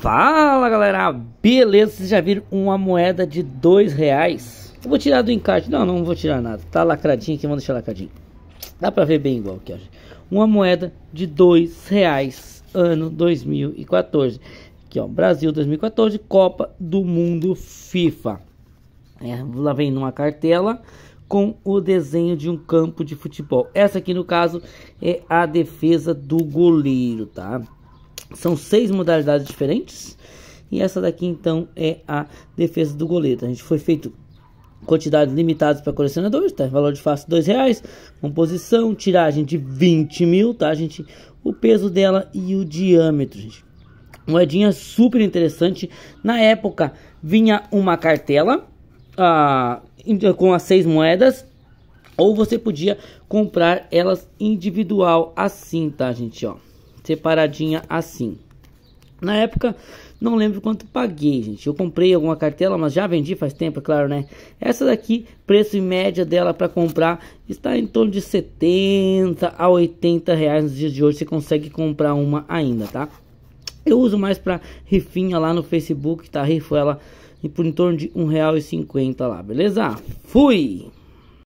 Fala galera, beleza? Vocês já viram uma moeda de dois reais? Eu vou tirar do encaixe, não, não vou tirar nada, tá lacradinho aqui, vamos deixar lacradinho Dá pra ver bem igual aqui, ó Uma moeda de dois reais, ano 2014 Aqui ó, Brasil 2014, Copa do Mundo FIFA é, Lá vem numa cartela com o desenho de um campo de futebol Essa aqui no caso é a defesa do goleiro, tá? São seis modalidades diferentes. E essa daqui então é a defesa do goleiro. A gente foi feito quantidades limitadas para colecionadores, tá? Valor de face dois reais, composição, tiragem de 20 mil, tá, gente? O peso dela e o diâmetro, gente. Moedinha super interessante. Na época vinha uma cartela ah, com as seis moedas ou você podia comprar elas individual assim, tá, gente? Ó separadinha assim. Na época, não lembro quanto paguei, gente. Eu comprei alguma cartela, mas já vendi faz tempo, é claro, né? Essa daqui, preço em média dela para comprar está em torno de 70 a 80 reais nos dias de hoje. Você consegue comprar uma ainda, tá? Eu uso mais para rifinha lá no Facebook, tá? Rifo ela por em torno de R$1,50 lá, beleza? Fui!